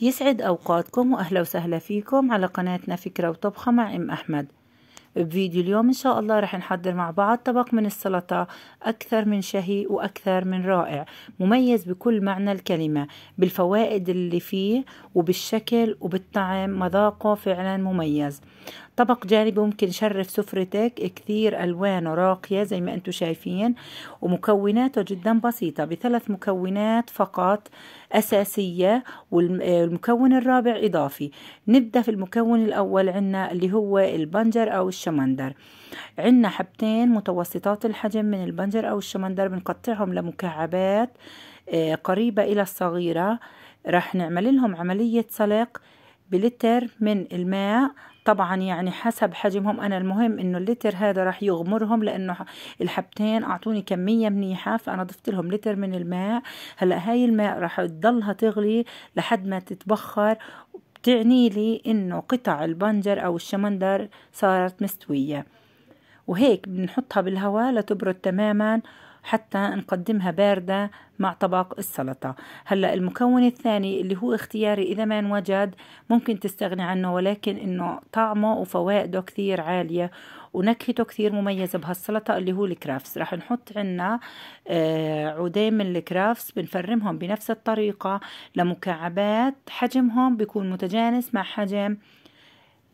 يسعد أوقاتكم وأهلا وسهلا فيكم على قناتنا فكرة وطبخة مع أم أحمد بفيديو اليوم إن شاء الله رح نحضر مع بعض طبق من السلطة أكثر من شهي وأكثر من رائع مميز بكل معنى الكلمة بالفوائد اللي فيه وبالشكل وبالطعم مذاقه فعلا مميز طبق جانبي ممكن يشرف سفرتك كثير ألوانه راقية زي ما أنتم شايفين ومكوناته جدا بسيطة بثلاث مكونات فقط أساسية والمكون الرابع إضافي نبدأ في المكون الأول عندنا اللي هو البنجر أو الشمندر عندنا حبتين متوسطات الحجم من البنجر أو الشمندر بنقطعهم لمكعبات آه، قريبة إلى الصغيرة راح نعمل لهم عملية سلق بلتر من الماء طبعا يعني حسب حجمهم انا المهم انه اللتر هذا راح يغمرهم لانه الحبتين اعطوني كميه منيحه فانا ضفت لهم لتر من الماء هلا هاي الماء راح تضلها تغلي لحد ما تتبخر بتعني لي انه قطع البنجر او الشمندر صارت مستويه وهيك بنحطها بالهواء لتبرد تماما حتى نقدمها باردة مع طبق السلطة هلأ المكون الثاني اللي هو اختياري إذا ما انوجد ممكن تستغني عنه ولكن إنه طعمه وفوائده كثير عالية ونكهته كثير مميزة بهالسلطة اللي هو الكرافس راح نحط عنا آه، عودين من الكرافس بنفرمهم بنفس الطريقة لمكعبات حجمهم بيكون متجانس مع حجم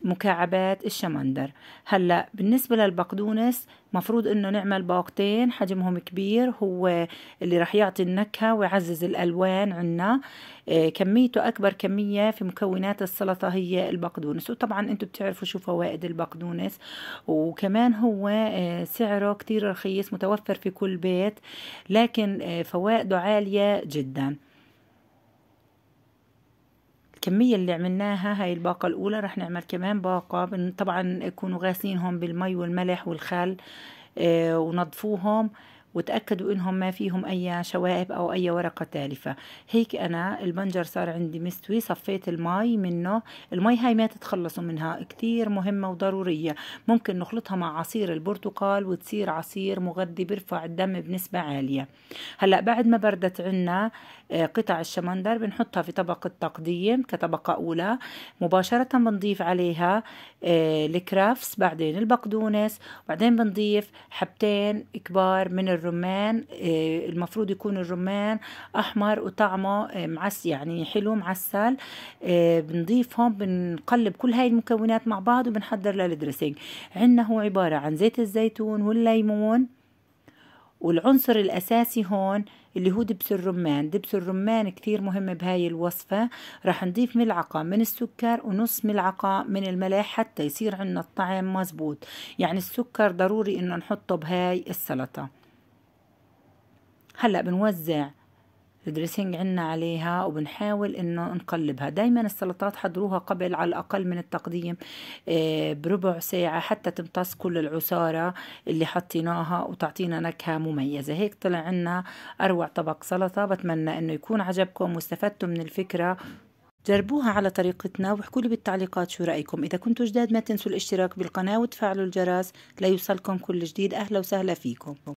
مكعبات الشمندر هلا بالنسبة للبقدونس مفروض انه نعمل باقتين حجمهم كبير هو اللي رح يعطي النكهة ويعزز الالوان عنا آه، كميته اكبر كمية في مكونات السلطة هي البقدونس وطبعا انتم بتعرفوا شو فوائد البقدونس وكمان هو آه، سعره كتير رخيص متوفر في كل بيت لكن آه، فوائده عالية جدا الكمية اللي عملناها هاي الباقة الأولى رح نعمل كمان باقة طبعا يكونوا غاسلينهم بالمي والملح والخل آه، ونضفوهم وتأكدوا إنهم ما فيهم أي شوائب أو أي ورقة تالفة هيك أنا البنجر صار عندي مستوي صفيت المي منه المي هاي ما تتخلصوا منها كتير مهمة وضرورية ممكن نخلطها مع عصير البرتقال وتصير عصير مغذي بيرفع الدم بنسبة عالية هلأ بعد ما بردت عنا آه، قطع الشمندر بنحطها في طبقة تقديم كطبقة أولى مباشرة بنضيف عليها آه، الكرافس بعدين البقدونس وبعدين بنضيف حبتين كبار من الرز الرمان آه، المفروض يكون الرمان احمر وطعمه آه، معس يعني حلو معسل آه، بنضيفهم بنقلب كل هاي المكونات مع بعض وبنحضر للدريسنج عندنا هو عباره عن زيت الزيتون والليمون والعنصر الأساسي هون اللي هو دبس الرمان دبس الرمان كثير مهم بهاي الوصفة راح نضيف ملعقة من السكر ونص ملعقة من الملح حتى يصير عندنا الطعم مزبوط يعني السكر ضروري انه نحطه بهاي السلطة هلا بنوزع الدريسنج عنا عليها وبنحاول انه نقلبها دايما السلطات حضروها قبل على الاقل من التقديم آه، بربع ساعة حتى تمتص كل العصارة اللي حطيناها وتعطينا نكهة مميزة هيك طلع عنا اروع طبق سلطة بتمنى انه يكون عجبكم واستفدتوا من الفكرة جربوها على طريقتنا واحكوا لي بالتعليقات شو رأيكم إذا كنتوا جداد ما تنسوا الاشتراك بالقناة وتفعلوا الجرس ليوصلكم كل جديد أهلا وسهلا فيكم